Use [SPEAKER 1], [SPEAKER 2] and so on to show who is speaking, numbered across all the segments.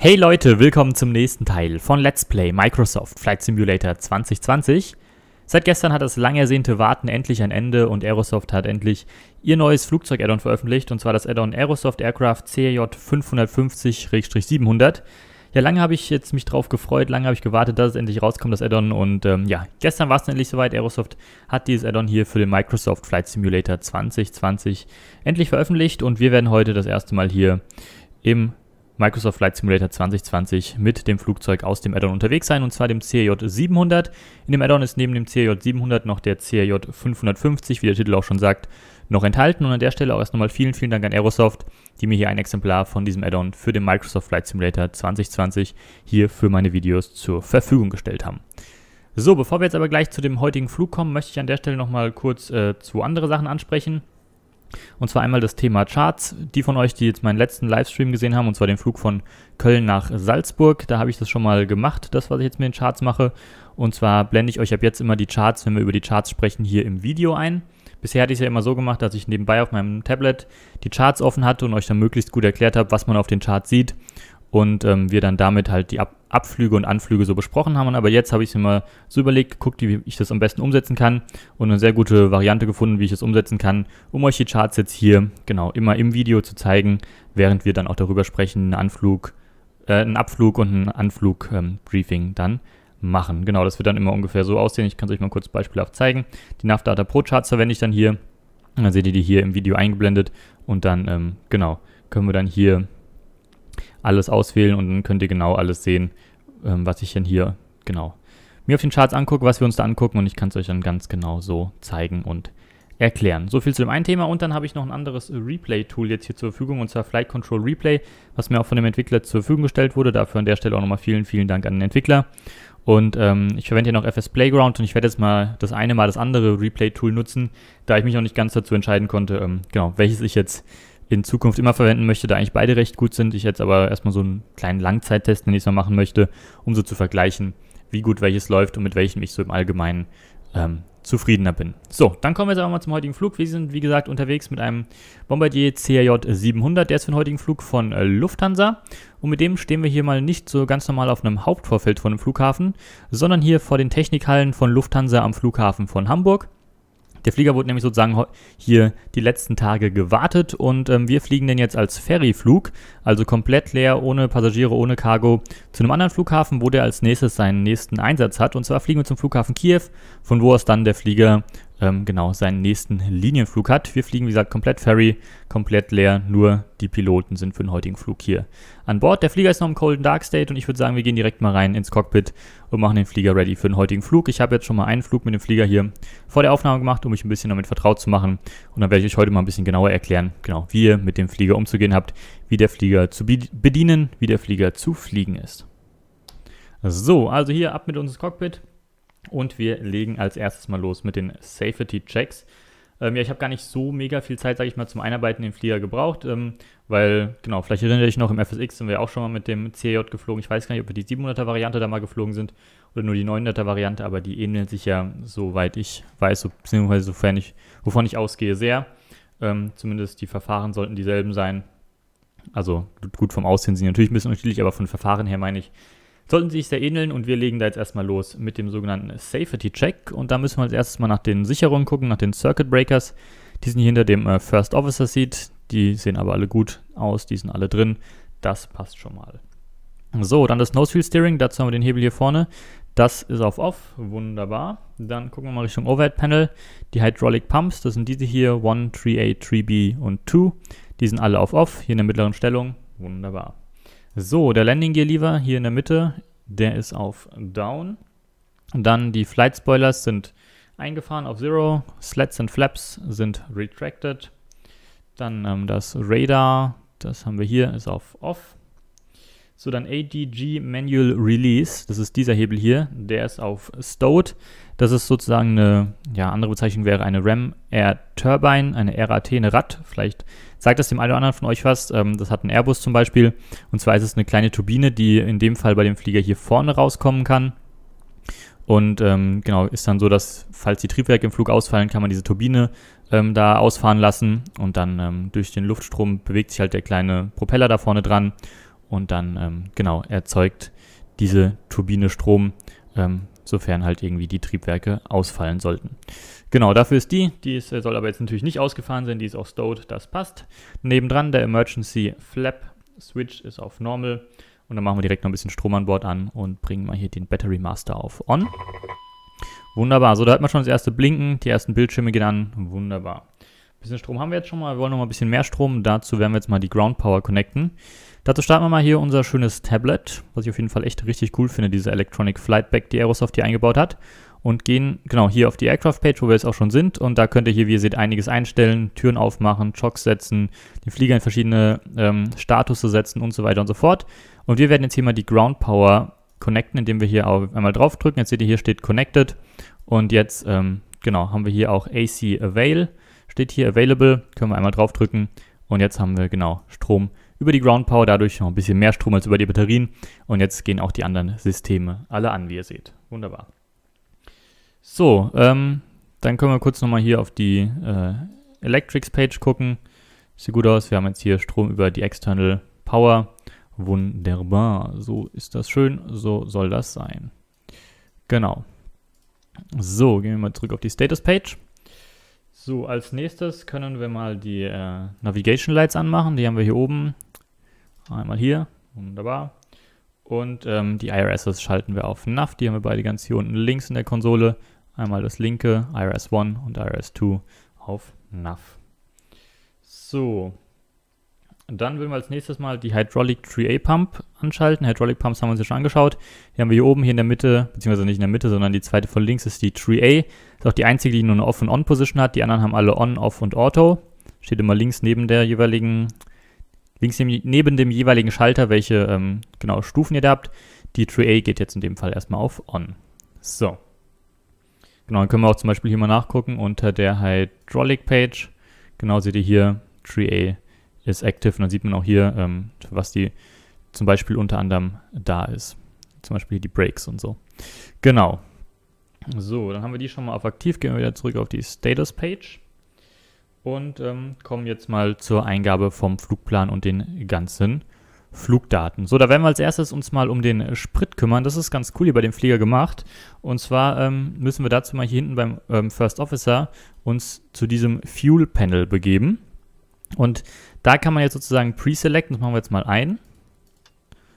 [SPEAKER 1] Hey Leute, willkommen zum nächsten Teil von Let's Play Microsoft Flight Simulator 2020. Seit gestern hat das lang ersehnte Warten endlich ein Ende und Aerosoft hat endlich ihr neues Flugzeug-Add-on veröffentlicht, und zwar das Add-on Aerosoft Aircraft CJ 550-700. Ja, lange habe ich jetzt mich drauf gefreut, lange habe ich gewartet, dass es endlich rauskommt, das Add-on. Und ähm, ja, gestern war es endlich soweit. Aerosoft hat dieses Add-on hier für den Microsoft Flight Simulator 2020 endlich veröffentlicht. Und wir werden heute das erste Mal hier im Microsoft Flight Simulator 2020 mit dem Flugzeug aus dem Addon unterwegs sein, und zwar dem CJ 700. In dem Addon ist neben dem CJ 700 noch der CJ 550, wie der Titel auch schon sagt, noch enthalten. Und an der Stelle auch erst nochmal vielen, vielen Dank an Aerosoft, die mir hier ein Exemplar von diesem Addon für den Microsoft Flight Simulator 2020 hier für meine Videos zur Verfügung gestellt haben. So, bevor wir jetzt aber gleich zu dem heutigen Flug kommen, möchte ich an der Stelle nochmal kurz äh, zwei andere Sachen ansprechen. Und zwar einmal das Thema Charts. Die von euch, die jetzt meinen letzten Livestream gesehen haben, und zwar den Flug von Köln nach Salzburg, da habe ich das schon mal gemacht, das, was ich jetzt mit den Charts mache. Und zwar blende ich euch ab jetzt immer die Charts, wenn wir über die Charts sprechen, hier im Video ein. Bisher hatte ich es ja immer so gemacht, dass ich nebenbei auf meinem Tablet die Charts offen hatte und euch dann möglichst gut erklärt habe, was man auf den Charts sieht und ähm, wir dann damit halt die Ab Abflüge und Anflüge so besprochen haben. Aber jetzt habe ich mir mal so überlegt, geguckt, wie ich das am besten umsetzen kann und eine sehr gute Variante gefunden, wie ich das umsetzen kann, um euch die Charts jetzt hier genau immer im Video zu zeigen, während wir dann auch darüber sprechen, einen Anflug, äh, einen Abflug und einen Anflug-Briefing ähm, dann machen. Genau, das wird dann immer ungefähr so aussehen. Ich kann es euch mal kurz beispielhaft zeigen. Die NAFDATA Pro Charts verwende ich dann hier. Und dann seht ihr die hier im Video eingeblendet und dann, ähm, genau, können wir dann hier alles auswählen und dann könnt ihr genau alles sehen, ähm, was ich denn hier genau mir auf den Charts angucke, was wir uns da angucken und ich kann es euch dann ganz genau so zeigen und erklären. So viel zu dem einen Thema und dann habe ich noch ein anderes äh, Replay-Tool jetzt hier zur Verfügung und zwar Flight Control Replay, was mir auch von dem Entwickler zur Verfügung gestellt wurde. Dafür an der Stelle auch nochmal vielen, vielen Dank an den Entwickler. Und ähm, ich verwende hier noch FS Playground und ich werde jetzt mal das eine mal das andere Replay-Tool nutzen, da ich mich noch nicht ganz dazu entscheiden konnte, ähm, genau, welches ich jetzt in Zukunft immer verwenden möchte, da eigentlich beide recht gut sind. Ich jetzt aber erstmal so einen kleinen Langzeittest, den ich mal machen möchte, um so zu vergleichen, wie gut welches läuft und mit welchem ich so im Allgemeinen ähm, zufriedener bin. So, dann kommen wir jetzt aber mal zum heutigen Flug. Wir sind, wie gesagt, unterwegs mit einem Bombardier CRJ 700. Der ist für den heutigen Flug von äh, Lufthansa. Und mit dem stehen wir hier mal nicht so ganz normal auf einem Hauptvorfeld von einem Flughafen, sondern hier vor den Technikhallen von Lufthansa am Flughafen von Hamburg. Der Flieger wurde nämlich sozusagen hier die letzten Tage gewartet und ähm, wir fliegen denn jetzt als Ferryflug, also komplett leer, ohne Passagiere, ohne Cargo, zu einem anderen Flughafen, wo der als nächstes seinen nächsten Einsatz hat. Und zwar fliegen wir zum Flughafen Kiew, von wo aus dann der Flieger ähm, genau seinen nächsten Linienflug hat. Wir fliegen, wie gesagt, komplett Ferry, komplett leer, nur die Piloten sind für den heutigen Flug hier an Bord. Der Flieger ist noch im Colden Dark State und ich würde sagen, wir gehen direkt mal rein ins Cockpit und machen den Flieger ready für den heutigen Flug. Ich habe jetzt schon mal einen Flug mit dem Flieger hier vor der Aufnahme gemacht, um mich ein bisschen damit vertraut zu machen und dann werde ich euch heute mal ein bisschen genauer erklären, genau, wie ihr mit dem Flieger umzugehen habt, wie der Flieger zu bedienen, wie der Flieger zu fliegen ist. So, also hier ab mit uns ins Cockpit. Und wir legen als erstes mal los mit den Safety Checks. Ähm, ja, ich habe gar nicht so mega viel Zeit, sage ich mal, zum Einarbeiten im Flieger gebraucht, ähm, weil, genau, vielleicht erinnere ich mich noch, im FSX sind wir auch schon mal mit dem CJ geflogen. Ich weiß gar nicht, ob wir die 700er-Variante da mal geflogen sind oder nur die 900er-Variante, aber die ähneln sich ja, soweit ich weiß, beziehungsweise sofern ich, wovon ich ausgehe, sehr. Ähm, zumindest die Verfahren sollten dieselben sein. Also gut, vom Aussehen sind sie natürlich ein bisschen unterschiedlich, aber von Verfahren her meine ich, sollten sich sehr ähneln und wir legen da jetzt erstmal los mit dem sogenannten Safety Check. Und da müssen wir als erstes mal nach den Sicherungen gucken, nach den Circuit Breakers. Die sind hier hinter dem äh, First Officer Seat. Die sehen aber alle gut aus, die sind alle drin. Das passt schon mal. So, dann das Nose Wheel Steering. Dazu haben wir den Hebel hier vorne. Das ist auf Off. Wunderbar. Dann gucken wir mal Richtung Overhead Panel. Die Hydraulic Pumps, das sind diese hier: 1, 3A, 3B und 2. Die sind alle auf Off, hier in der mittleren Stellung. Wunderbar. So, der Landing Gear Lever hier in der Mitte, der ist auf Down. dann die Flight Spoilers sind eingefahren auf Zero. Slats and Flaps sind retracted. Dann ähm, das Radar, das haben wir hier, ist auf Off. So, dann ADG Manual Release, das ist dieser Hebel hier, der ist auf Stowed. Das ist sozusagen eine, ja, andere Bezeichnung wäre eine RAM Air Turbine, eine RAT, eine RAT. Vielleicht sagt das dem einen oder anderen von euch was. Ähm, das hat ein Airbus zum Beispiel. Und zwar ist es eine kleine Turbine, die in dem Fall bei dem Flieger hier vorne rauskommen kann. Und ähm, genau, ist dann so, dass falls die Triebwerke im Flug ausfallen, kann man diese Turbine ähm, da ausfahren lassen und dann ähm, durch den Luftstrom bewegt sich halt der kleine Propeller da vorne dran und dann ähm, genau erzeugt diese Turbine Strom, ähm, sofern halt irgendwie die Triebwerke ausfallen sollten. Genau, dafür ist die. Die ist, äh, soll aber jetzt natürlich nicht ausgefahren sein, die ist auch stowed, das passt. Nebendran der Emergency Flap Switch ist auf Normal und dann machen wir direkt noch ein bisschen Strom an Bord an und bringen mal hier den Battery Master auf On. Wunderbar, so da hat man schon das erste Blinken, die ersten Bildschirme gehen an, wunderbar. Ein bisschen Strom haben wir jetzt schon mal, wir wollen noch mal ein bisschen mehr Strom, dazu werden wir jetzt mal die Ground Power connecten. Dazu starten wir mal hier unser schönes Tablet, was ich auf jeden Fall echt richtig cool finde, diese Electronic Flight Bag, die Aerosoft hier eingebaut hat. Und gehen genau hier auf die Aircraft-Page, wo wir jetzt auch schon sind. Und da könnt ihr hier, wie ihr seht, einiges einstellen, Türen aufmachen, Chocks setzen, den Flieger in verschiedene ähm, Statusse setzen und so weiter und so fort. Und wir werden jetzt hier mal die Ground Power connecten, indem wir hier auf einmal draufdrücken. Jetzt seht ihr, hier steht Connected. Und jetzt, ähm, genau, haben wir hier auch AC Avail. Steht hier Available. Können wir einmal draufdrücken. Und jetzt haben wir, genau, Strom über die Ground Power dadurch noch ein bisschen mehr Strom als über die Batterien. Und jetzt gehen auch die anderen Systeme alle an, wie ihr seht. Wunderbar. So, ähm, dann können wir kurz nochmal hier auf die äh, Electrics Page gucken. Sieht gut aus. Wir haben jetzt hier Strom über die External Power. Wunderbar. So ist das schön. So soll das sein. Genau. So, gehen wir mal zurück auf die Status Page. So, als nächstes können wir mal die äh, Navigation Lights anmachen. Die haben wir hier oben. Einmal hier, wunderbar. Und ähm, die IRSs schalten wir auf NAV. Die haben wir beide ganz hier unten links in der Konsole. Einmal das linke IRS1 und IRS2 auf NAV. So. dann würden wir als nächstes mal die Hydraulic 3A Pump anschalten. Hydraulic Pumps haben wir uns ja schon angeschaut. Die haben wir hier oben hier in der Mitte, beziehungsweise nicht in der Mitte, sondern die zweite von links ist die 3A. Ist auch die einzige, die nur eine Off- und On-Position hat. Die anderen haben alle On, Off und Auto. Steht immer links neben der jeweiligen links neben, dem jeweiligen Schalter, welche ähm, genau Stufen ihr da habt. Die 3A geht jetzt in dem Fall erstmal auf On. So. Genau, dann können wir auch zum Beispiel hier mal nachgucken unter der Hydraulic Page. Genau seht ihr hier, 3A ist active und dann sieht man auch hier, ähm, was die zum Beispiel unter anderem da ist. Zum Beispiel die Brakes und so. Genau. So, dann haben wir die schon mal auf aktiv, gehen wir wieder zurück auf die Status Page. Und ähm, kommen jetzt mal zur Eingabe vom Flugplan und den ganzen Flugdaten. So, da werden wir als erstes uns mal um den Sprit kümmern. Das ist ganz cool hier bei dem Flieger gemacht. Und zwar ähm, müssen wir dazu mal hier hinten beim ähm, First Officer uns zu diesem Fuel Panel begeben. Und da kann man jetzt sozusagen pre Das machen wir jetzt mal ein.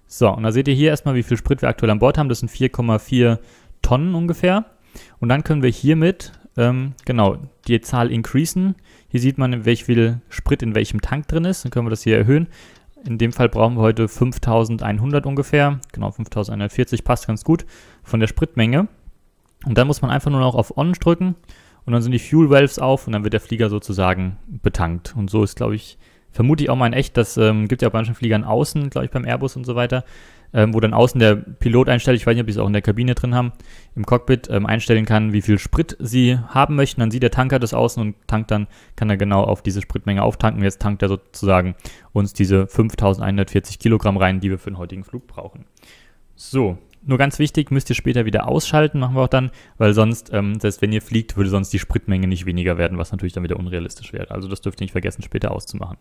[SPEAKER 1] So, und da seht ihr hier erstmal, wie viel Sprit wir aktuell an Bord haben. Das sind 4,4 Tonnen ungefähr. Und dann können wir hiermit, ähm, genau, die Zahl increasen hier sieht man, in welch viel Sprit in welchem Tank drin ist. Dann können wir das hier erhöhen. In dem Fall brauchen wir heute 5100 ungefähr. Genau, 5140 passt ganz gut von der Spritmenge. Und dann muss man einfach nur noch auf On drücken und dann sind die Fuel Valves auf und dann wird der Flieger sozusagen betankt. Und so ist, glaube ich, vermute ich auch mal in echt, das ähm, gibt ja auch bei manchen Fliegern außen, glaube ich, beim Airbus und so weiter, ähm, wo dann außen der Pilot einstellt, ich weiß nicht, ob die es auch in der Kabine drin haben, im Cockpit ähm, einstellen kann, wie viel Sprit sie haben möchten. Dann sieht der Tanker das außen und tankt dann, kann er genau auf diese Spritmenge auftanken. Jetzt tankt er sozusagen uns diese 5140 Kilogramm rein, die wir für den heutigen Flug brauchen. So, nur ganz wichtig, müsst ihr später wieder ausschalten, machen wir auch dann, weil sonst, ähm, selbst wenn ihr fliegt, würde sonst die Spritmenge nicht weniger werden, was natürlich dann wieder unrealistisch wäre. Also das dürft ihr nicht vergessen, später auszumachen.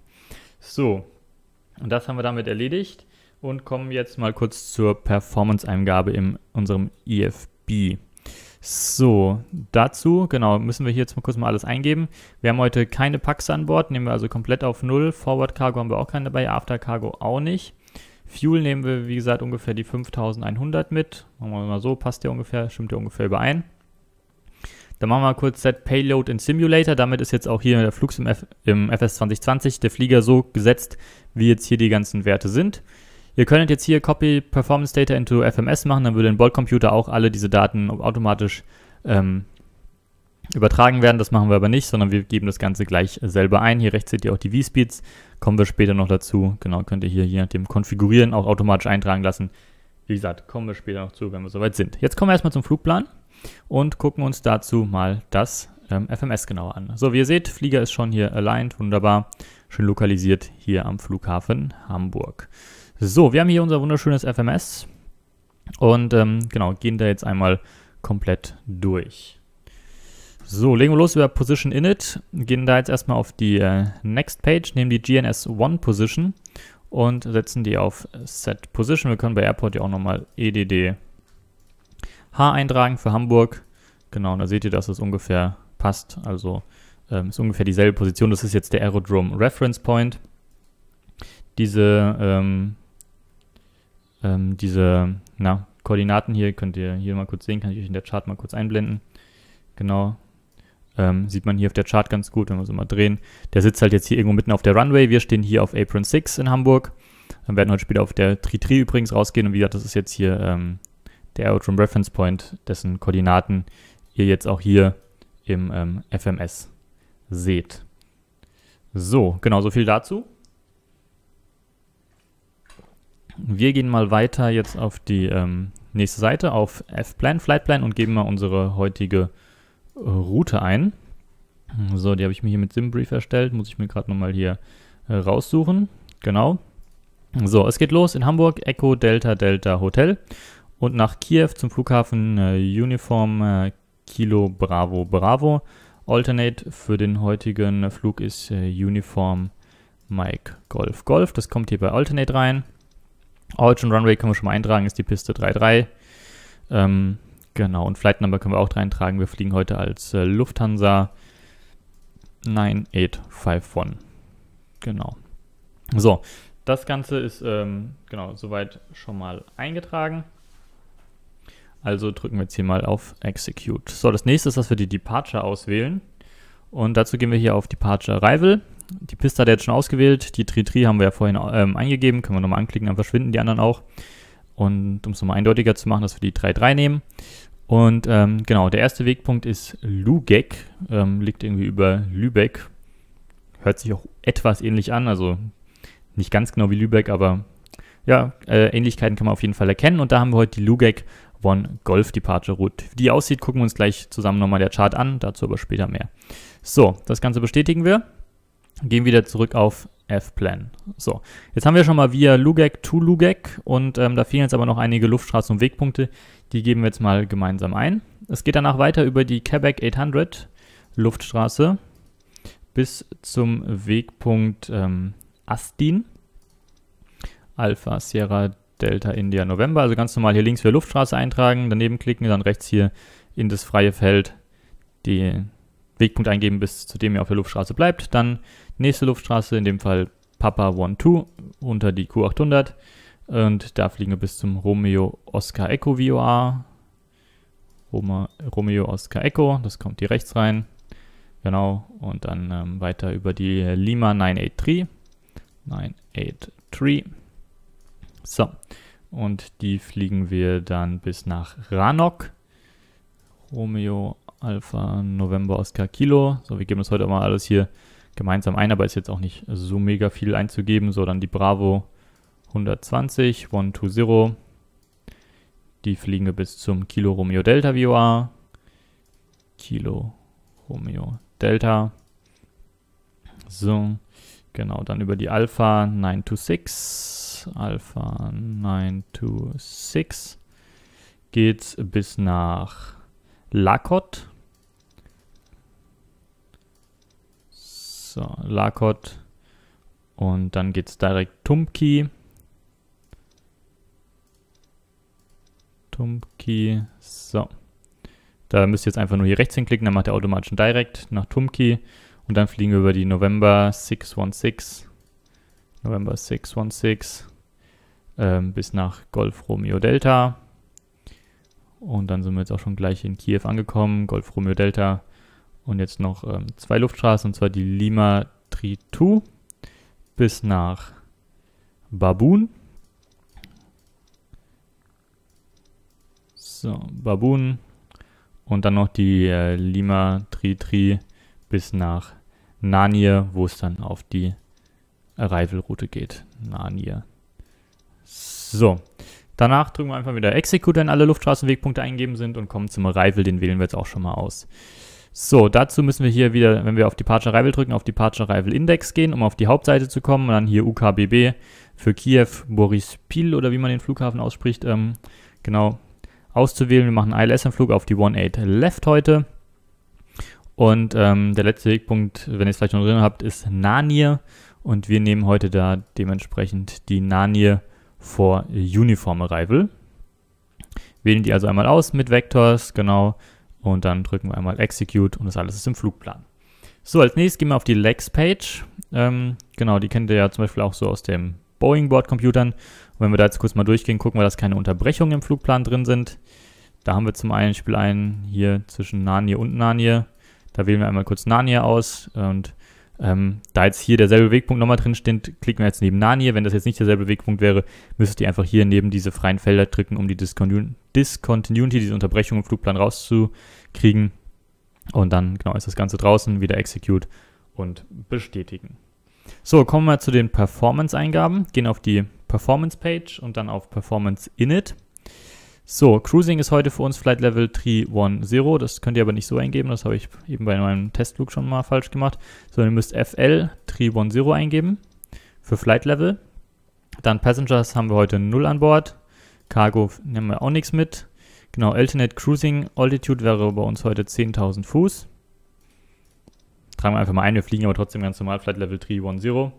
[SPEAKER 1] So, und das haben wir damit erledigt und kommen jetzt mal kurz zur Performance-Eingabe in unserem EFB. So, dazu, genau, müssen wir hier jetzt mal kurz mal alles eingeben. Wir haben heute keine Packs an Bord, nehmen wir also komplett auf Null. Forward Cargo haben wir auch keine dabei, After Cargo auch nicht. Fuel nehmen wir, wie gesagt, ungefähr die 5100 mit. Machen wir mal so, passt der ungefähr, stimmt der ungefähr überein. Dann machen wir kurz Set Payload in Simulator. Damit ist jetzt auch hier der Flug im, F im FS 2020 der Flieger so gesetzt, wie jetzt hier die ganzen Werte sind. Ihr könntet jetzt hier Copy Performance Data into FMS machen, dann würde ein Bolt-Computer auch alle diese Daten automatisch ähm, übertragen werden. Das machen wir aber nicht, sondern wir geben das Ganze gleich selber ein. Hier rechts seht ihr auch die V-Speeds. Kommen wir später noch dazu. Genau, könnt ihr hier je nachdem konfigurieren, auch automatisch eintragen lassen. Wie gesagt, kommen wir später noch zu, wenn wir soweit sind. Jetzt kommen wir erstmal zum Flugplan und gucken uns dazu mal das ähm, FMS genauer an. So, wie ihr seht, Flieger ist schon hier aligned, wunderbar, schön lokalisiert hier am Flughafen Hamburg. So, wir haben hier unser wunderschönes FMS und ähm, genau, gehen da jetzt einmal komplett durch. So, legen wir los über Position Init, gehen da jetzt erstmal auf die äh, Next Page, nehmen die GNS One Position und setzen die auf Set Position. Wir können bei Airport ja auch nochmal EDD H eintragen für Hamburg. Genau, und da seht ihr, dass es ungefähr passt. Also ähm, ist ungefähr dieselbe Position. Das ist jetzt der Aerodrome Reference Point. Diese, ähm, ähm, diese na, Koordinaten hier könnt ihr hier mal kurz sehen, kann ich euch in der Chart mal kurz einblenden. Genau, ähm, sieht man hier auf der Chart ganz gut, wenn wir so mal drehen. Der sitzt halt jetzt hier irgendwo mitten auf der Runway. Wir stehen hier auf Apron 6 in Hamburg. Dann werden heute später auf der Tri-Tri übrigens rausgehen. Und wie gesagt, das ist jetzt hier ähm, der Aerodrome Reference Point, dessen Koordinaten ihr jetzt auch hier im ähm, FMS seht. So, genau, so viel dazu. Wir gehen mal weiter jetzt auf die ähm, nächste Seite, auf F-Plan, Flightplan und geben mal unsere heutige Route ein. So, die habe ich mir hier mit SimBrief erstellt. Muss ich mir gerade nochmal hier äh, raussuchen. Genau. So, es geht los in Hamburg, Echo Delta Delta Hotel. Und nach Kiew zum Flughafen äh, Uniform äh, Kilo Bravo Bravo. Alternate für den heutigen Flug ist äh, Uniform Mike Golf Golf. Das kommt hier bei Alternate rein. Origin Runway können wir schon mal eintragen, ist die Piste 33. Ähm, Genau, und Flight Number können wir auch reintragen. Wir fliegen heute als äh, Lufthansa 9851. Genau. So, das Ganze ist ähm, genau soweit schon mal eingetragen. Also drücken wir jetzt hier mal auf Execute. So, das nächste ist, dass wir die Departure auswählen. Und dazu gehen wir hier auf Departure Arrival. Die Piste hat er jetzt schon ausgewählt. Die Tri-Tri haben wir ja vorhin ähm, eingegeben. Können wir nochmal anklicken, dann verschwinden die anderen auch. Und um es nochmal eindeutiger zu machen, dass wir die 3-3 nehmen. Und ähm, genau, der erste Wegpunkt ist Lübeck, ähm, liegt irgendwie über Lübeck. Hört sich auch etwas ähnlich an, also nicht ganz genau wie Lübeck, aber ja, äh, Ähnlichkeiten kann man auf jeden Fall erkennen. Und da haben wir heute die Lübeck One Golf Departure Route. Wie die aussieht, gucken wir uns gleich zusammen nochmal der Chart an, dazu aber später mehr. So, das Ganze bestätigen wir. Gehen wieder zurück auf F-Plan. So, jetzt haben wir schon mal via Lugek to Lugek und ähm, da fehlen jetzt aber noch einige Luftstraßen und Wegpunkte, die geben wir jetzt mal gemeinsam ein. Es geht danach weiter über die Quebec 800 Luftstraße bis zum Wegpunkt ähm, Astin, Alpha Sierra Delta India November. Also ganz normal hier links für Luftstraße eintragen, daneben klicken, dann rechts hier in das freie Feld den Wegpunkt eingeben, bis zu dem ihr auf der Luftstraße bleibt. Dann nächste Luftstraße, in dem Fall Papa 12 unter die Q800 und da fliegen wir bis zum Romeo Oscar Echo VOA. Roma, Romeo Oscar Echo, das kommt hier rechts rein. Genau, und dann ähm, weiter über die Lima 983. 983. So, und die fliegen wir dann bis nach Ranok. Romeo Alpha November Oscar Kilo. So, wir geben das heute mal alles hier gemeinsam ein, aber ist jetzt auch nicht so mega viel einzugeben. sondern die Bravo 120, 120. Die fliegen wir bis zum Kilo Romeo Delta VOA. Kilo Romeo Delta. So, genau, dann über die Alpha 926. Alpha 926 geht's bis nach Lakot. So, Lakot. Und dann geht's direkt Tumki. Tumki. So. Da müsst ihr jetzt einfach nur hier rechts hinklicken, dann macht er automatisch einen Direct nach Tumki. Und dann fliegen wir über die November 616. November 616 ähm, bis nach Golf Romeo Delta. Und dann sind wir jetzt auch schon gleich in Kiew angekommen, Golf Romeo Delta. Und jetzt noch ähm, zwei Luftstraßen, und zwar die Lima Tritu bis nach Babun. So, Baboon. Und dann noch die äh, Lima Tri-Tri bis nach Narnia, wo es dann auf die Arrival-Route geht. Narnia. So. Danach drücken wir einfach wieder Execute, wenn alle Luftstraßenwegpunkte eingeben sind und kommen zum Arrival. Den wählen wir jetzt auch schon mal aus. So, dazu müssen wir hier wieder, wenn wir auf Departure Arrival drücken, auf Departure Arrival Index gehen, um auf die Hauptseite zu kommen. Und dann hier UKBB für Kiew, Borispil oder wie man den Flughafen ausspricht. Ähm, genau, auszuwählen. Wir machen einen ILS-Anflug auf die 1.8 Left heute. Und ähm, der letzte Wegpunkt, wenn ihr es vielleicht noch drin habt, ist Narnia. Und wir nehmen heute da dementsprechend die Narnia vor Uniform Arrival. Wählen die also einmal aus mit Vectors, genau. Und dann drücken wir einmal Execute und das alles ist im Flugplan. So, als nächstes gehen wir auf die Lex-Page. Ähm, genau, die kennt ihr ja zum Beispiel auch so aus dem Boeing-Bordcomputern. Und wenn wir da jetzt kurz mal durchgehen, gucken wir, dass keine Unterbrechungen im Flugplan drin sind. Da haben wir zum einen, ich einen hier zwischen Narnia und Narnia. Da wählen wir einmal kurz Narnia aus und ähm, da jetzt hier derselbe Wegpunkt nochmal drin steht, klicken wir jetzt neben Narnia. Wenn das jetzt nicht derselbe Wegpunkt wäre, müsstet ihr einfach hier neben diese freien Felder drücken, um die Discontinuity, diese Unterbrechung im Flugplan rauszukriegen. Und dann genau ist das Ganze draußen, wieder Execute und bestätigen. So, kommen wir zu den Performance-Eingaben. Gehen auf die Performance-Page und dann auf Performance Init. So, Cruising ist heute für uns Flight Level 310. Das könnt ihr aber nicht so eingeben, das habe ich eben bei meinem Testflug schon mal falsch gemacht. Sondern ihr müsst FL 310 eingeben für Flight Level. Dann Passengers haben wir heute 0 an Bord. Cargo nehmen wir auch nichts mit. Genau, Alternate Cruising Altitude wäre bei uns heute 10.000 Fuß tragen wir einfach mal ein. Wir fliegen aber trotzdem ganz normal, Flight Level 310.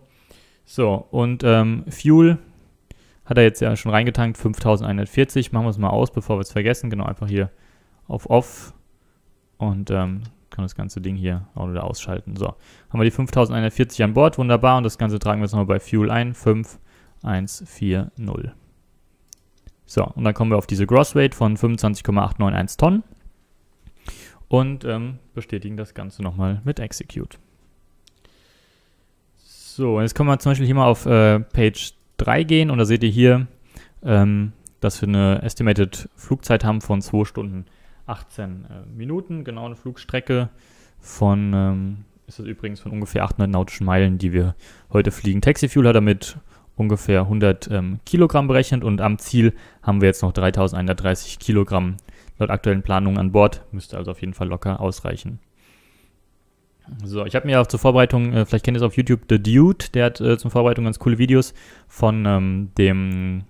[SPEAKER 1] So, und ähm, Fuel hat er jetzt ja schon reingetankt, 5140. Machen wir es mal aus, bevor wir es vergessen. Genau, einfach hier auf Off und ähm, kann das ganze Ding hier auch wieder ausschalten. So, haben wir die 5140 an Bord, wunderbar. Und das Ganze tragen wir jetzt nochmal bei Fuel ein, 5140. So, und dann kommen wir auf diese Gross von 25,891 Tonnen und ähm, bestätigen das Ganze nochmal mit Execute. So, jetzt können wir zum Beispiel hier mal auf äh, Page 3 gehen und da seht ihr hier, ähm, dass wir eine Estimated Flugzeit haben von 2 Stunden 18 äh, Minuten, genau eine Flugstrecke von, ähm, ist das übrigens von ungefähr 800 nautischen Meilen, die wir heute fliegen. Taxifuel hat damit ungefähr 100 ähm, Kilogramm berechnet und am Ziel haben wir jetzt noch 3130 Kilogramm laut aktuellen Planungen an Bord, müsste also auf jeden Fall locker ausreichen. So, ich habe mir auch zur Vorbereitung, äh, vielleicht kennt ihr es auf YouTube, The Dude, der hat äh, zur Vorbereitung ganz coole Videos von ähm, dem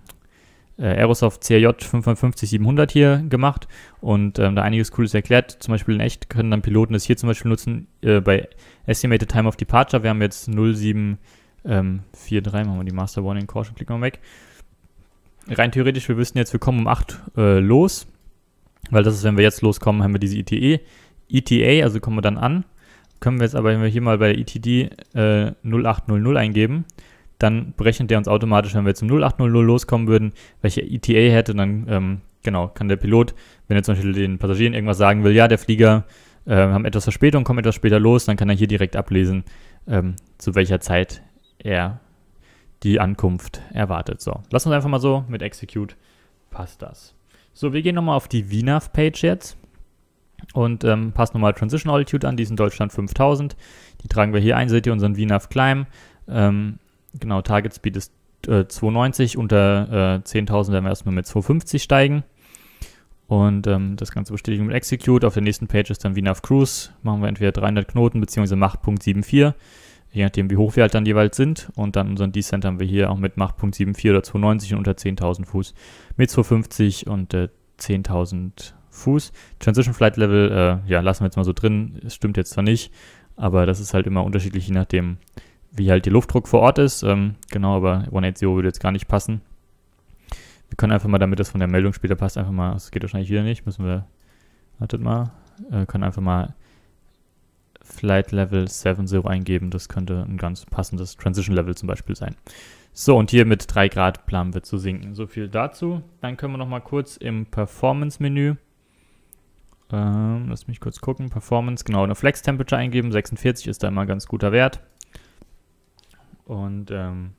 [SPEAKER 1] äh, Aerosoft CRJ 550-700 hier gemacht und ähm, da einiges Cooles erklärt. Zum Beispiel in echt können dann Piloten das hier zum Beispiel nutzen äh, bei Estimated Time of Departure. Wir haben jetzt 0743, ähm, machen wir die Master Warning Caution, klicken wir weg. Rein theoretisch, wir wüssten jetzt, wir kommen um 8 äh, los weil das ist, wenn wir jetzt loskommen, haben wir diese ITE, ETA, also kommen wir dann an. Können wir jetzt aber, wenn wir hier mal bei ETD äh, 0800 eingeben, dann berechnet der uns automatisch, wenn wir zum 0800 loskommen würden, welche ETA hätte, dann ähm, genau, kann der Pilot, wenn er zum Beispiel den Passagieren irgendwas sagen will, ja, der Flieger äh, haben etwas Verspätung, kommt etwas später los, dann kann er hier direkt ablesen, ähm, zu welcher Zeit er die Ankunft erwartet. So, lassen wir uns einfach mal so mit Execute passt das. So, wir gehen nochmal auf die VNAV-Page jetzt und ähm, passen nochmal Transition Altitude an, die ist in Deutschland 5000. Die tragen wir hier ein, seht ihr unseren VNAV Climb. Ähm, genau, Target Speed ist äh, 290, unter äh, 10.000 werden wir erstmal mit 250 steigen. Und ähm, das Ganze bestätigen mit Execute. Auf der nächsten Page ist dann VNAV Cruise. Machen wir entweder 300 Knoten bzw. Macht.74 je nachdem, wie hoch wir halt dann jeweils sind. Und dann unseren Descent haben wir hier auch mit Mach oder 290 und unter 10.000 Fuß mit 250 und äh, 10.000 Fuß. Transition Flight Level, äh, ja, lassen wir jetzt mal so drin. Es stimmt jetzt zwar nicht, aber das ist halt immer unterschiedlich, je nachdem, wie halt der Luftdruck vor Ort ist. Ähm, genau, aber 180 würde jetzt gar nicht passen. Wir können einfach mal, damit das von der Meldung später passt, einfach mal, das geht wahrscheinlich wieder nicht, müssen wir, wartet mal, äh, können einfach mal Flight Level 70 eingeben. Das könnte ein ganz passendes Transition Level zum Beispiel sein. So, und hier mit 3 Grad planen wir zu sinken. So viel dazu. Dann können wir nochmal kurz im Performance-Menü, ähm, lass mich kurz gucken, Performance, genau, eine Flex-Temperature eingeben. 46 ist da immer ein ganz guter Wert. Und ähm,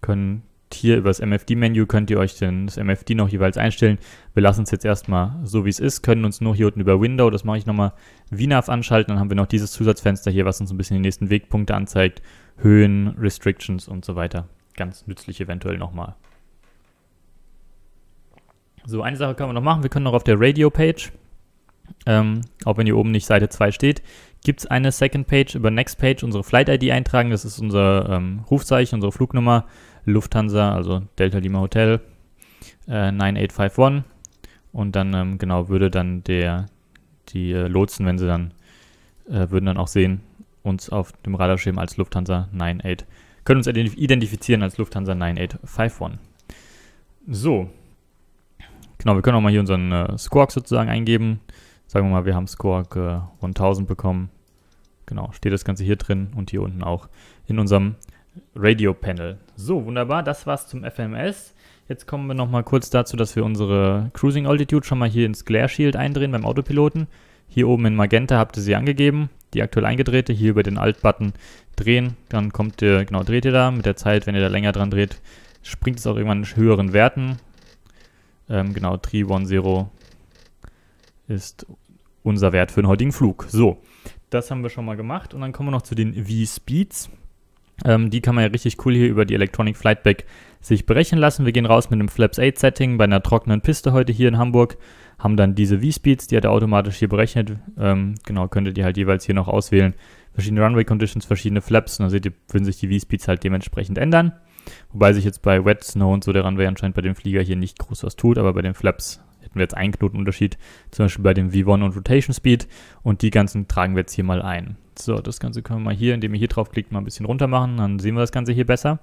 [SPEAKER 1] können hier über das MFD-Menü könnt ihr euch den, das MFD noch jeweils einstellen. Wir lassen es jetzt erstmal so, wie es ist, können uns nur hier unten über Window, das mache ich nochmal, VNAV anschalten. Dann haben wir noch dieses Zusatzfenster hier, was uns ein bisschen die nächsten Wegpunkte anzeigt, Höhen, Restrictions und so weiter. Ganz nützlich eventuell nochmal. So, eine Sache können wir noch machen. Wir können noch auf der Radio-Page, ähm, auch wenn hier oben nicht Seite 2 steht, gibt es eine Second Page. Über Next Page unsere Flight ID eintragen. Das ist unser ähm, Rufzeichen, unsere Flugnummer. Lufthansa, also Delta Lima Hotel äh, 9851. Und dann, ähm, genau, würde dann der, die äh, Lotsen, wenn sie dann, äh, würden dann auch sehen, uns auf dem Radarschirm als Lufthansa 98, können uns identifizieren als Lufthansa 9851. So. Genau, wir können auch mal hier unseren äh, Squawk sozusagen eingeben sagen wir mal, wir haben Score äh, 1000 bekommen. Genau, steht das Ganze hier drin und hier unten auch in unserem Radio-Panel. So, wunderbar, das war's zum FMS. Jetzt kommen wir nochmal kurz dazu, dass wir unsere Cruising Altitude schon mal hier ins Glare Shield eindrehen beim Autopiloten. Hier oben in Magenta habt ihr sie angegeben, die aktuell eingedrehte, hier über den Alt-Button drehen. Dann kommt ihr, genau, dreht ihr da. Mit der Zeit, wenn ihr da länger dran dreht, springt es auch irgendwann in höheren Werten. Ähm, genau, Tri 10 ist unser Wert für den heutigen Flug. So, das haben wir schon mal gemacht und dann kommen wir noch zu den V-Speeds. Ähm, die kann man ja richtig cool hier über die Electronic Flightback sich berechnen lassen. Wir gehen raus mit einem Flaps 8 Setting bei einer trockenen Piste heute hier in Hamburg, haben dann diese V-Speeds, die hat er automatisch hier berechnet. Ähm, genau, könntet ihr halt jeweils hier noch auswählen. Verschiedene Runway Conditions, verschiedene Flaps und dann seht ihr, würden sich die V-Speeds halt dementsprechend ändern. Wobei sich jetzt bei Wet Snow und so der Runway anscheinend bei dem Flieger hier nicht groß was tut, aber bei den Flaps hätten wir jetzt einen Knotenunterschied, zum Beispiel bei dem V1 und Rotation Speed und die ganzen tragen wir jetzt hier mal ein. So, das Ganze können wir mal hier, indem ihr hier draufklickt, mal ein bisschen runter machen, dann sehen wir das Ganze hier besser.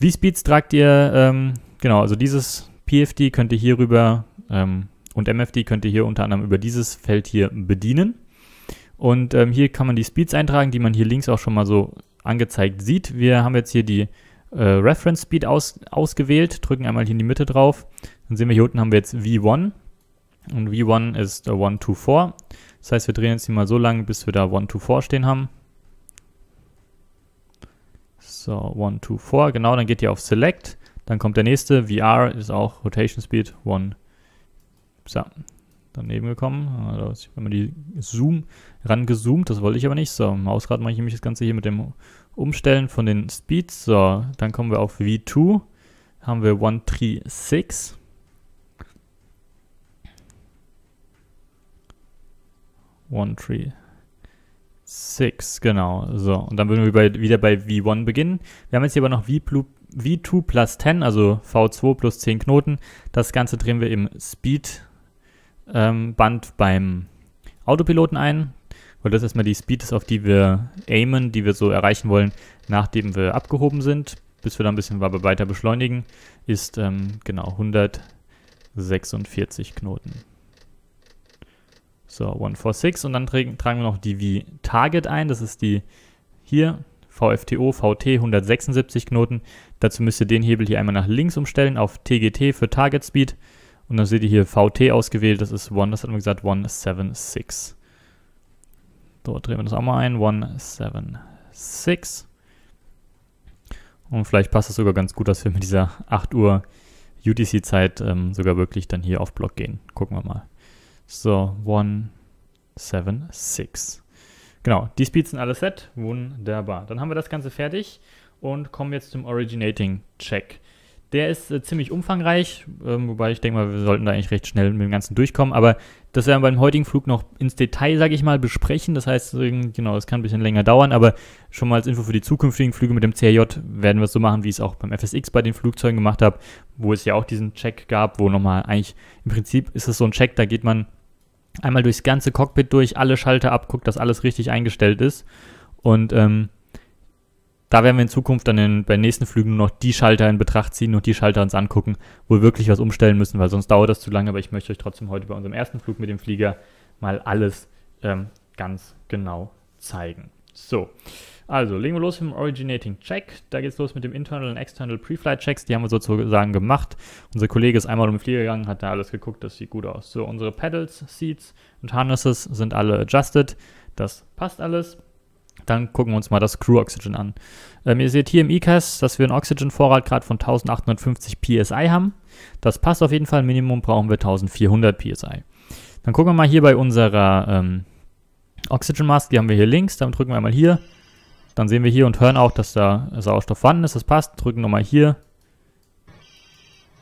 [SPEAKER 1] V-Speeds tragt ihr, ähm, genau, also dieses PFD könnt ihr hier rüber ähm, und MFD könnt ihr hier unter anderem über dieses Feld hier bedienen. Und ähm, hier kann man die Speeds eintragen, die man hier links auch schon mal so angezeigt sieht. Wir haben jetzt hier die äh, Reference Speed aus, ausgewählt, drücken einmal hier in die Mitte drauf, dann sehen wir hier unten haben wir jetzt V1 und V1 ist 1, 2, 4. Das heißt, wir drehen jetzt hier mal so lange, bis wir da 1, 2, 4 stehen haben. So, 1, 2, 4, genau, dann geht ihr auf Select. Dann kommt der nächste, VR ist auch Rotation Speed 1. So, daneben gekommen. Also, ich habe mir die Zoom rangezoomt, das wollte ich aber nicht. So, Mausrad mache ich nämlich das Ganze hier mit dem Umstellen von den Speeds. So, dann kommen wir auf V2, haben wir 136. One Tree. Six, genau. So, und dann würden wir bei, wieder bei V1 beginnen. Wir haben jetzt hier aber noch V, V2 plus 10, also V2 plus 10 Knoten. Das Ganze drehen wir im Speed-Band ähm, beim Autopiloten ein, weil das erstmal die Speed ist, auf die wir aimen, die wir so erreichen wollen, nachdem wir abgehoben sind, bis wir da ein bisschen weiter beschleunigen, ist ähm, genau 146 Knoten. So, 146 und dann tragen, tragen wir noch die V-Target ein. Das ist die hier, VFTO, VT 176 Knoten. Dazu müsst ihr den Hebel hier einmal nach links umstellen auf TGT für Target Speed. Und dann seht ihr hier VT ausgewählt, das ist 1, das hat man gesagt, 176. So, drehen wir das auch mal ein, 176. Und vielleicht passt es sogar ganz gut, dass wir mit dieser 8 Uhr UTC-Zeit ähm, sogar wirklich dann hier auf Block gehen. Gucken wir mal. So, 176. Genau, die Speeds sind alle set. Wunderbar. Dann haben wir das Ganze fertig und kommen jetzt zum Originating Check. Der ist äh, ziemlich umfangreich, äh, wobei ich denke mal, wir sollten da eigentlich recht schnell mit dem Ganzen durchkommen. Aber das werden wir beim heutigen Flug noch ins Detail, sage ich mal, besprechen. Das heißt, genau, es kann ein bisschen länger dauern, aber schon mal als Info für die zukünftigen Flüge mit dem CRJ werden wir es so machen, wie ich es auch beim FSX bei den Flugzeugen gemacht habe, wo es ja auch diesen Check gab, wo nochmal eigentlich im Prinzip ist es so ein Check, da geht man einmal durchs ganze Cockpit durch, alle Schalter abguckt, dass alles richtig eingestellt ist. Und ähm, da werden wir in Zukunft dann in, bei den nächsten Flügen nur noch die Schalter in Betracht ziehen und die Schalter uns angucken, wo wir wirklich was umstellen müssen, weil sonst dauert das zu lange. Aber ich möchte euch trotzdem heute bei unserem ersten Flug mit dem Flieger mal alles ähm, ganz genau zeigen. So, also, legen wir los mit dem Originating Check. Da geht es los mit dem Internal und External Preflight Checks. Die haben wir sozusagen gemacht. Unser Kollege ist einmal um den Flieger gegangen, hat da alles geguckt. Das sieht gut aus. So, unsere Pedals, Seats und Harnesses sind alle adjusted. Das passt alles. Dann gucken wir uns mal das Crew Oxygen an. Ähm, ihr seht hier im ECAS, dass wir einen Oxygen-Vorratgrad von 1850 PSI haben. Das passt auf jeden Fall. Minimum brauchen wir 1400 PSI. Dann gucken wir mal hier bei unserer ähm, Oxygen Mask. Die haben wir hier links. Dann drücken wir einmal hier. Dann sehen wir hier und hören auch, dass da Sauerstoff vorhanden ist. Das passt. Drücken nochmal hier.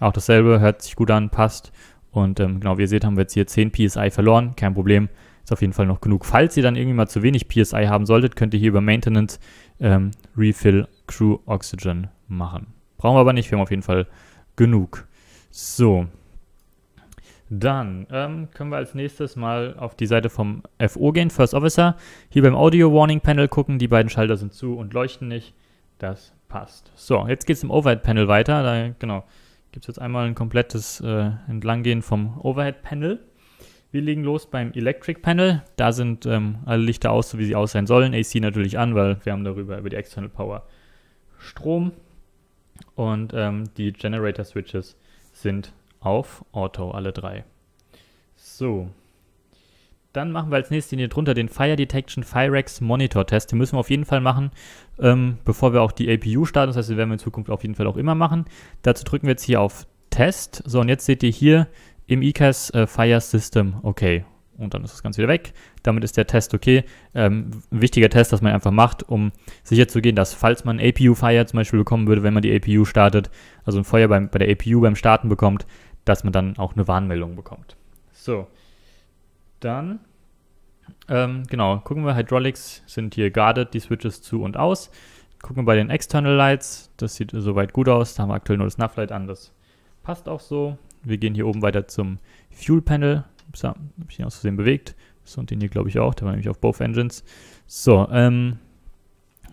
[SPEAKER 1] Auch dasselbe. Hört sich gut an. Passt. Und ähm, genau, wie ihr seht, haben wir jetzt hier 10 PSI verloren. Kein Problem. Ist auf jeden Fall noch genug. Falls ihr dann irgendwie mal zu wenig PSI haben solltet, könnt ihr hier über Maintenance ähm, Refill Crew Oxygen machen. Brauchen wir aber nicht. Wir haben auf jeden Fall genug. So. Dann ähm, können wir als nächstes mal auf die Seite vom FO gehen, First Officer. Hier beim Audio Warning Panel gucken, die beiden Schalter sind zu und leuchten nicht. Das passt. So, jetzt geht es im Overhead Panel weiter. Da, genau, gibt es jetzt einmal ein komplettes äh, Entlanggehen vom Overhead Panel. Wir legen los beim Electric Panel. Da sind ähm, alle Lichter aus, so wie sie aus sein sollen. AC natürlich an, weil wir haben darüber über die External Power Strom. Und ähm, die Generator Switches sind auf Auto, alle drei. So. Dann machen wir als nächstes hier drunter den Fire Detection Firex Monitor Test. Den müssen wir auf jeden Fall machen, ähm, bevor wir auch die APU starten. Das heißt, den werden wir in Zukunft auf jeden Fall auch immer machen. Dazu drücken wir jetzt hier auf Test. So, und jetzt seht ihr hier im ICAS e äh, Fire System okay. Und dann ist das Ganze wieder weg. Damit ist der Test okay. Ähm, wichtiger Test, dass man einfach macht, um sicherzugehen, dass falls man APU-Fire zum Beispiel bekommen würde, wenn man die APU startet, also ein Feuer beim, bei der APU beim Starten bekommt, dass man dann auch eine Warnmeldung bekommt. So, dann, ähm, genau, gucken wir, Hydraulics sind hier guarded, die Switches zu und aus. Gucken wir bei den External Lights, das sieht soweit gut aus, da haben wir aktuell nur das nav an, das passt auch so. Wir gehen hier oben weiter zum Fuel Panel, so, hab ich ihn aus Versehen bewegt. So, und den hier glaube ich auch, der war nämlich auf both engines. So, ähm,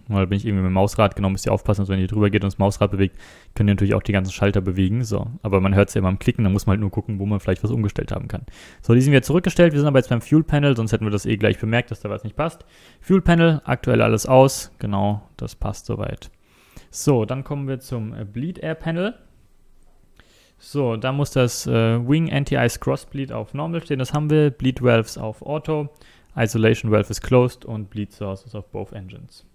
[SPEAKER 1] und da bin ich irgendwie mit dem Mausrad, genau, müsst ihr aufpassen, dass wenn ihr drüber geht und das Mausrad bewegt, könnt ihr natürlich auch die ganzen Schalter bewegen. So, aber man hört es ja immer am Klicken, dann muss man halt nur gucken, wo man vielleicht was umgestellt haben kann. So, die sind wir zurückgestellt. Wir sind aber jetzt beim Fuel Panel, sonst hätten wir das eh gleich bemerkt, dass da was nicht passt. Fuel Panel, aktuell alles aus. Genau, das passt soweit. So, dann kommen wir zum äh, Bleed Air Panel. So, da muss das äh, Wing Anti-Ice Cross Bleed auf Normal stehen. Das haben wir. Bleed Valves auf Auto. Isolation Valve is closed und Bleed Source ist auf both engines.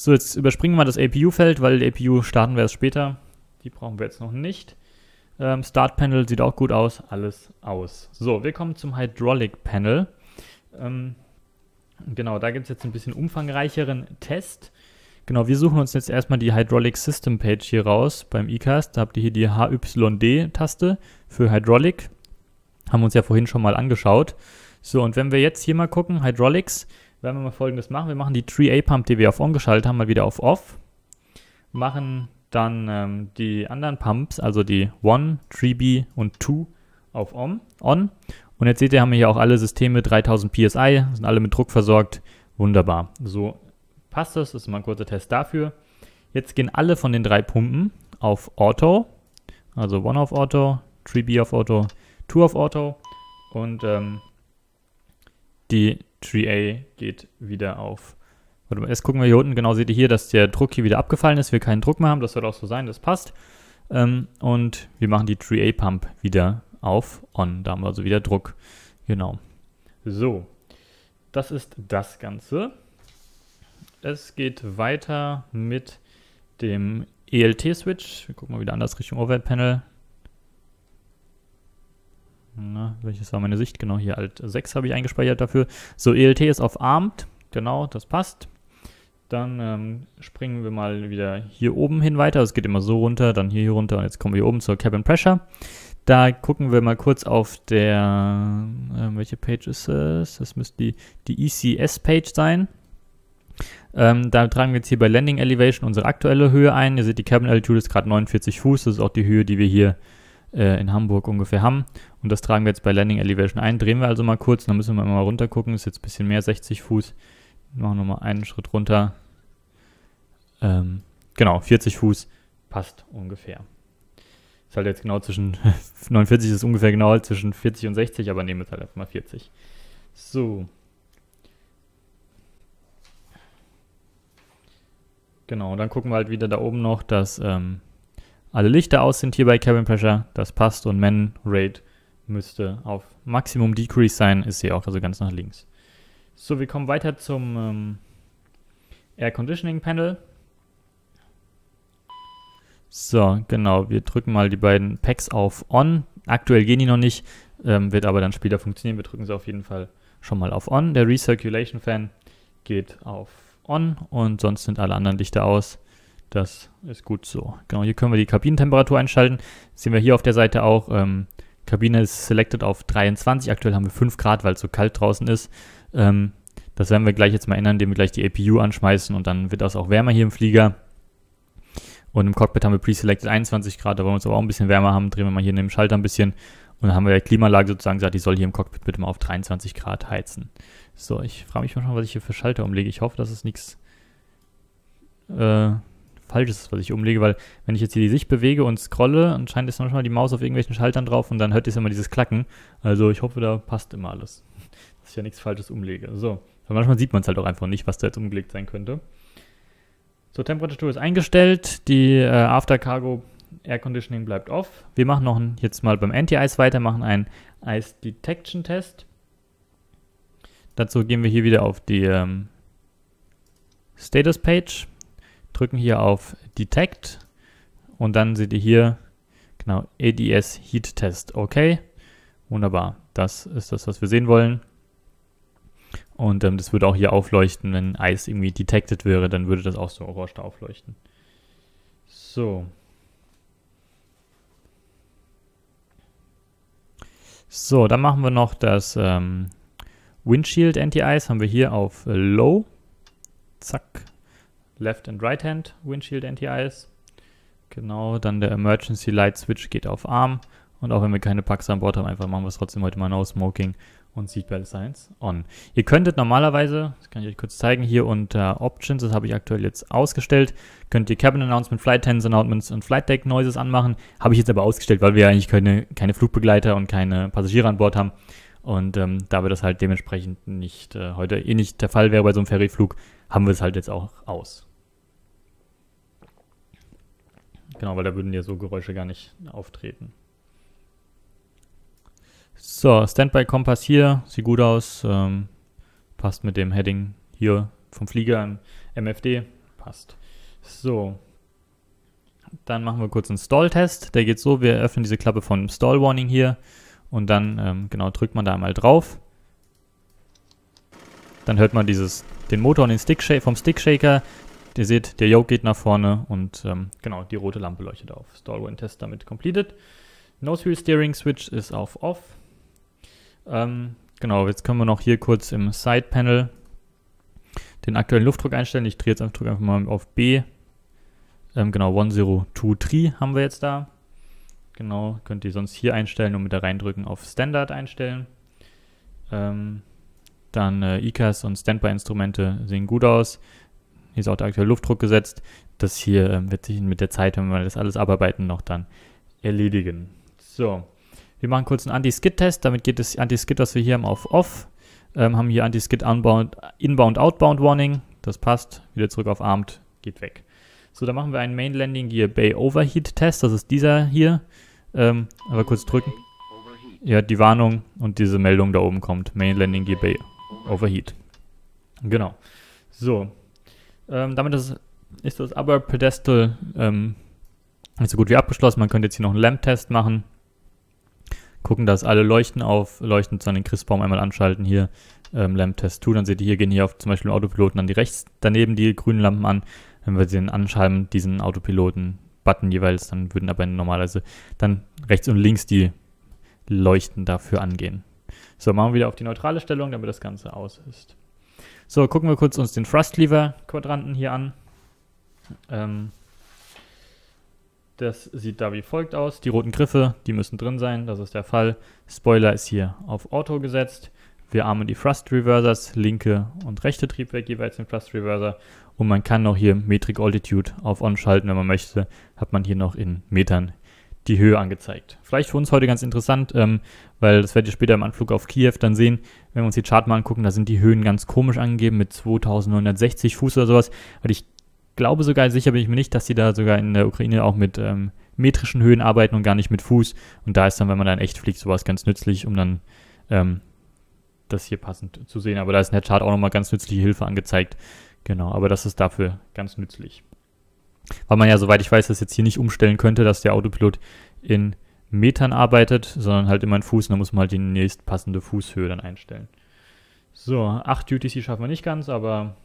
[SPEAKER 1] So, jetzt überspringen wir das APU-Feld, weil APU starten wir erst später. Die brauchen wir jetzt noch nicht. Ähm, Start Panel sieht auch gut aus, alles aus. So, wir kommen zum Hydraulic Panel. Ähm, genau, da gibt es jetzt ein bisschen umfangreicheren Test. Genau, wir suchen uns jetzt erstmal die Hydraulic System Page hier raus beim eCast. Da habt ihr hier die HYD-Taste für Hydraulic. Haben wir uns ja vorhin schon mal angeschaut. So, und wenn wir jetzt hier mal gucken, Hydraulics, werden wir mal folgendes machen. Wir machen die 3 A-Pump, die wir auf On geschaltet haben, mal wieder auf Off. Machen dann ähm, die anderen Pumps, also die 1, 3B und 2 auf On. On. Und jetzt seht ihr, haben wir hier auch alle Systeme 3000 PSI, sind alle mit Druck versorgt. Wunderbar. So passt das. Das ist mal ein kurzer Test dafür. Jetzt gehen alle von den drei Pumpen auf Auto. Also 1 auf Auto, 3B auf Auto, 2 auf Auto. Und ähm, die 3A geht wieder auf. Warte mal, jetzt gucken wir hier unten, genau seht ihr hier, dass der Druck hier wieder abgefallen ist, wir keinen Druck mehr haben, das soll auch so sein, das passt. Ähm, und wir machen die 3A Pump wieder auf On, da haben wir also wieder Druck. Genau. So, das ist das Ganze. Es geht weiter mit dem ELT-Switch. Wir gucken mal wieder anders Richtung Overhead-Panel na, ne, welches war meine Sicht? Genau, hier Alt 6 habe ich eingespeichert dafür. So, ELT ist auf Armed. Genau, das passt. Dann ähm, springen wir mal wieder hier oben hin weiter. Es geht immer so runter, dann hier, runter und jetzt kommen wir hier oben zur Cabin Pressure. Da gucken wir mal kurz auf der, äh, welche Page ist es? Das müsste die, die ECS-Page sein. Ähm, da tragen wir jetzt hier bei Landing Elevation unsere aktuelle Höhe ein. Ihr seht, die Cabin Altitude ist gerade 49 Fuß. Das ist auch die Höhe, die wir hier äh, in Hamburg ungefähr haben. Und das tragen wir jetzt bei Landing Elevation ein. Drehen wir also mal kurz, dann müssen wir mal runter gucken. Ist jetzt ein bisschen mehr, 60 Fuß. Machen wir nochmal einen Schritt runter. Ähm, genau, 40 Fuß passt ungefähr. Ist halt jetzt genau zwischen, 49 ist ungefähr genau zwischen 40 und 60, aber nehmen wir es halt einfach mal 40. So. Genau, dann gucken wir halt wieder da oben noch dass ähm, alle Lichter aus sind hier bei Cabin Pressure. Das passt und Man Rate müsste auf Maximum Decrease sein. Ist hier auch also ganz nach links. So, wir kommen weiter zum ähm, Air Conditioning Panel. So, genau. Wir drücken mal die beiden Packs auf On. Aktuell gehen die noch nicht, ähm, wird aber dann später funktionieren. Wir drücken sie auf jeden Fall schon mal auf On. Der Recirculation Fan geht auf On und sonst sind alle anderen Lichter aus. Das ist gut so. Genau, hier können wir die Kabinentemperatur einschalten. Das sehen wir hier auf der Seite auch. Ähm, Kabine ist selected auf 23. Aktuell haben wir 5 Grad, weil es so kalt draußen ist. Ähm, das werden wir gleich jetzt mal ändern, indem wir gleich die APU anschmeißen und dann wird das auch wärmer hier im Flieger. Und im Cockpit haben wir preselected 21 Grad, da wollen wir es aber auch ein bisschen wärmer haben. Drehen wir mal hier in dem Schalter ein bisschen und dann haben wir der Klimalage sozusagen gesagt, die soll hier im Cockpit bitte mal auf 23 Grad heizen. So, ich frage mich mal schon, was ich hier für Schalter umlege. Ich hoffe, dass es nichts. Äh, falsch ist, was ich umlege, weil wenn ich jetzt hier die Sicht bewege und scrolle, anscheinend ist manchmal die Maus auf irgendwelchen Schaltern drauf und dann hört ihr immer dieses Klacken. Also ich hoffe, da passt immer alles. Dass ich ja nichts Falsches umlege. So, weil manchmal sieht man es halt auch einfach nicht, was da jetzt umgelegt sein könnte. So, Temperatur ist eingestellt, die äh, After Cargo Air Conditioning bleibt off. Wir machen noch ein, jetzt mal beim anti ice weiter, machen einen Ice Detection Test. Dazu gehen wir hier wieder auf die ähm, Status Page drücken hier auf Detect und dann seht ihr hier, genau, ADS Heat Test. Okay, wunderbar. Das ist das, was wir sehen wollen. Und ähm, das würde auch hier aufleuchten, wenn Eis irgendwie detected wäre, dann würde das auch so orange da aufleuchten. So. So, dann machen wir noch das ähm, Windshield Anti-Eis. Haben wir hier auf Low. Zack. Left- and Right-Hand Windshield NTIs. Genau, dann der Emergency Light Switch geht auf Arm. Und auch wenn wir keine Packs an Bord haben, einfach machen wir es trotzdem heute mal No Smoking und Seatbelt Signs on. Ihr könntet normalerweise, das kann ich euch kurz zeigen, hier unter Options, das habe ich aktuell jetzt ausgestellt, könnt ihr Cabin Announcement, Flight Hands Announcements und Flight Deck Noises anmachen. Habe ich jetzt aber ausgestellt, weil wir eigentlich keine, keine Flugbegleiter und keine Passagiere an Bord haben. Und ähm, da wir das halt dementsprechend nicht äh, heute eh nicht der Fall wäre bei so einem Ferryflug, haben wir es halt jetzt auch aus. Genau, weil da würden ja so Geräusche gar nicht auftreten. So, Standby-Kompass hier, sieht gut aus. Ähm, passt mit dem Heading hier vom Flieger im MFD. Passt. So. Dann machen wir kurz einen Stall-Test. Der geht so, wir öffnen diese Klappe von Stall-Warning hier und dann, ähm, genau, drückt man da einmal drauf. Dann hört man dieses, den Motor und den Stick vom Stickshaker. Ihr seht, der Yoke geht nach vorne und ähm, genau, die rote Lampe leuchtet auf. Stall Test damit completed. Nose Wheel Steering Switch ist auf Off. Ähm, genau, jetzt können wir noch hier kurz im Side Panel den aktuellen Luftdruck einstellen. Ich drehe jetzt einfach, einfach mal auf B. Ähm, genau, 1023 haben wir jetzt da. Genau, könnt ihr sonst hier einstellen und mit der reindrücken auf Standard einstellen. Ähm, dann äh, ICAS und Standby-Instrumente sehen gut aus. Hier ist auch der aktuelle Luftdruck gesetzt. Das hier ähm, wird sich mit der Zeit, wenn wir das alles abarbeiten, noch dann erledigen. So, wir machen kurz einen Anti-Skid-Test. Damit geht das Anti-Skid, was wir hier haben, auf Off. Ähm, haben hier Anti-Skid Inbound, Outbound Warning. Das passt. Wieder zurück auf Armed. Geht weg. So, dann machen wir einen Main Landing Gear Bay Overheat Test. Das ist dieser hier. Ähm, aber kurz drücken. Ja, die Warnung und diese Meldung da oben kommt. Main Landing Gear Bay Overheat. Genau. So, ähm, damit ist, ist, das Upper Pedestal ähm, so gut wie abgeschlossen. Man könnte jetzt hier noch einen Lamp-Test machen. Gucken, dass alle Leuchten auf, Leuchten zu den Christbaum einmal anschalten hier. Ähm, Lamp-Test 2. Dann seht ihr hier, gehen hier auf zum Beispiel Autopiloten an die rechts daneben die grünen Lampen an. Wenn wir den anschalten, diesen Autopiloten-Button jeweils, dann würden aber normalerweise dann rechts und links die Leuchten dafür angehen. So, machen wir wieder auf die neutrale Stellung, damit das Ganze aus ist. So, gucken wir kurz uns den Thrust-Lever-Quadranten hier an. Ähm, das sieht da wie folgt aus. Die roten Griffe, die müssen drin sein, das ist der Fall. Spoiler ist hier auf Auto gesetzt. Wir armen die Thrust Reversers, linke und rechte Triebwerk jeweils den Thrust Reverser. Und man kann noch hier Metric Altitude auf On schalten, wenn man möchte. Hat man hier noch in Metern die Höhe angezeigt. Vielleicht für uns heute ganz interessant, ähm, weil das werdet ihr später im Anflug auf Kiew dann sehen, wenn wir uns die Chart mal angucken, da sind die Höhen ganz komisch angegeben mit 2960 Fuß oder sowas, weil ich glaube sogar, sicher bin ich mir nicht, dass die da sogar in der Ukraine auch mit ähm, metrischen Höhen arbeiten und gar nicht mit Fuß und da ist dann, wenn man dann echt fliegt, sowas ganz nützlich, um dann ähm, das hier passend zu sehen, aber da ist in der Chart auch nochmal ganz nützliche Hilfe angezeigt, genau, aber das ist dafür ganz nützlich. Weil man ja, soweit ich weiß, das jetzt hier nicht umstellen könnte, dass der Autopilot in Metern arbeitet, sondern halt immer in Fuß. Und dann muss man halt die nächstpassende Fußhöhe dann einstellen. So, 8 UTC schaffen wir nicht ganz, aber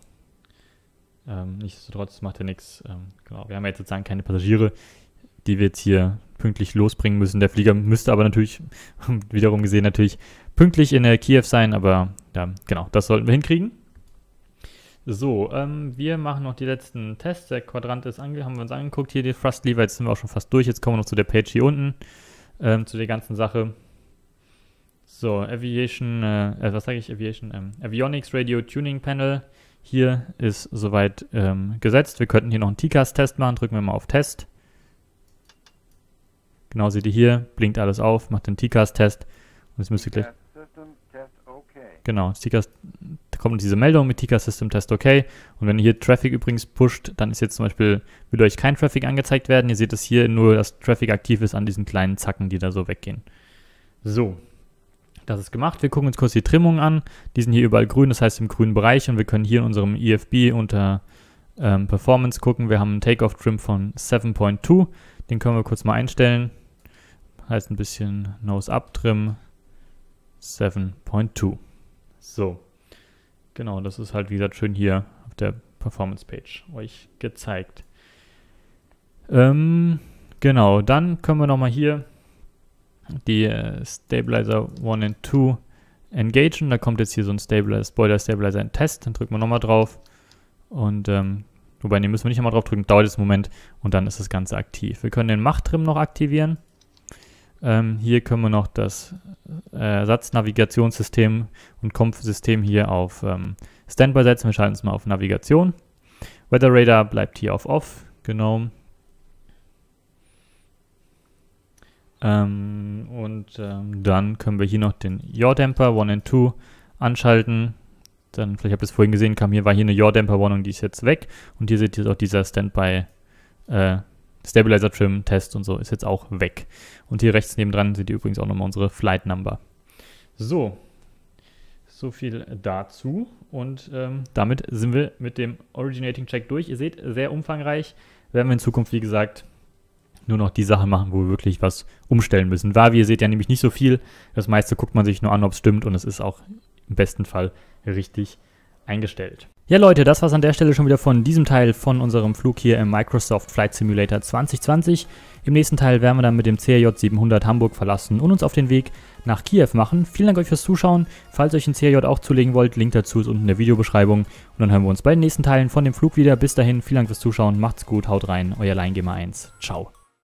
[SPEAKER 1] ähm, nichtsdestotrotz macht er nichts. Ähm, genau, wir haben ja jetzt sozusagen keine Passagiere, die wir jetzt hier pünktlich losbringen müssen. Der Flieger müsste aber natürlich, wiederum gesehen, natürlich pünktlich in der Kiew sein, aber ja, genau, das sollten wir hinkriegen. So, ähm, wir machen noch die letzten Tests. Der Quadrant ist ange haben wir uns angeguckt. Hier die Thrust Lever, jetzt sind wir auch schon fast durch. Jetzt kommen wir noch zu der Page hier unten, ähm, zu der ganzen Sache. So, Aviation, äh, äh was sage ich Aviation? Ähm, Avionics Radio Tuning Panel. Hier ist soweit ähm, gesetzt. Wir könnten hier noch einen TCAS-Test machen. Drücken wir mal auf Test. Genau, seht ihr hier, blinkt alles auf, macht den TCAS-Test. Und jetzt müsst ihr gleich... Ja. Genau, Tika, da kommt diese Meldung mit Tika System Test okay. Und wenn ihr hier Traffic übrigens pusht, dann ist jetzt zum Beispiel, will euch kein Traffic angezeigt werden. Ihr seht es hier nur, dass Traffic aktiv ist an diesen kleinen Zacken, die da so weggehen. So, das ist gemacht. Wir gucken uns kurz die Trimmungen an. Die sind hier überall grün, das heißt im grünen Bereich. Und wir können hier in unserem EFB unter ähm, Performance gucken. Wir haben einen Takeoff-Trim von 7.2. Den können wir kurz mal einstellen. Heißt ein bisschen Nose-Up-Trim 7.2. So. Genau, das ist halt, wie gesagt, schön hier auf der Performance-Page euch gezeigt. Ähm, genau, dann können wir nochmal hier die äh, Stabilizer 1 und 2 engagen. Da kommt jetzt hier so ein Stabilizer, Spoiler Stabilizer in Test. Dann drücken wir nochmal drauf. Und ähm, wobei, ne, müssen wir nicht nochmal drauf drücken. Dauert jetzt einen Moment und dann ist das Ganze aktiv. Wir können den Machttrim noch aktivieren. Ähm, hier können wir noch das Ersatznavigationssystem äh, und Kompfsystem hier auf ähm, Standby setzen. Wir schalten es mal auf Navigation. Weather Radar bleibt hier auf Off, genau. Ähm, und ähm, dann können wir hier noch den Yaw-Damper 1 and 2 anschalten. Dann, vielleicht habt ihr es vorhin gesehen, kam hier, war hier eine Yaw-Damper-Warnung, die ist jetzt weg. Und hier seht ihr auch dieser Standby äh, Stabilizer Trim Test und so ist jetzt auch weg. Und hier rechts nebendran seht ihr übrigens auch nochmal unsere Flight Number. So, so viel dazu. Und ähm, damit sind wir mit dem Originating Check durch. Ihr seht, sehr umfangreich. Werden wir in Zukunft, wie gesagt, nur noch die Sachen machen, wo wir wirklich was umstellen müssen. War, wie ihr seht ja nämlich nicht so viel. Das meiste guckt man sich nur an, ob es stimmt. Und es ist auch im besten Fall richtig eingestellt. Ja Leute, das war's an der Stelle schon wieder von diesem Teil von unserem Flug hier im Microsoft Flight Simulator 2020. Im nächsten Teil werden wir dann mit dem CRJ 700 Hamburg verlassen und uns auf den Weg nach Kiew machen. Vielen Dank euch fürs Zuschauen. Falls ihr euch ein CRJ auch zulegen wollt, Link dazu ist unten in der Videobeschreibung. Und dann hören wir uns bei den nächsten Teilen von dem Flug wieder. Bis dahin, vielen Dank fürs Zuschauen, macht's gut, haut rein, euer Leingamer 1. Ciao.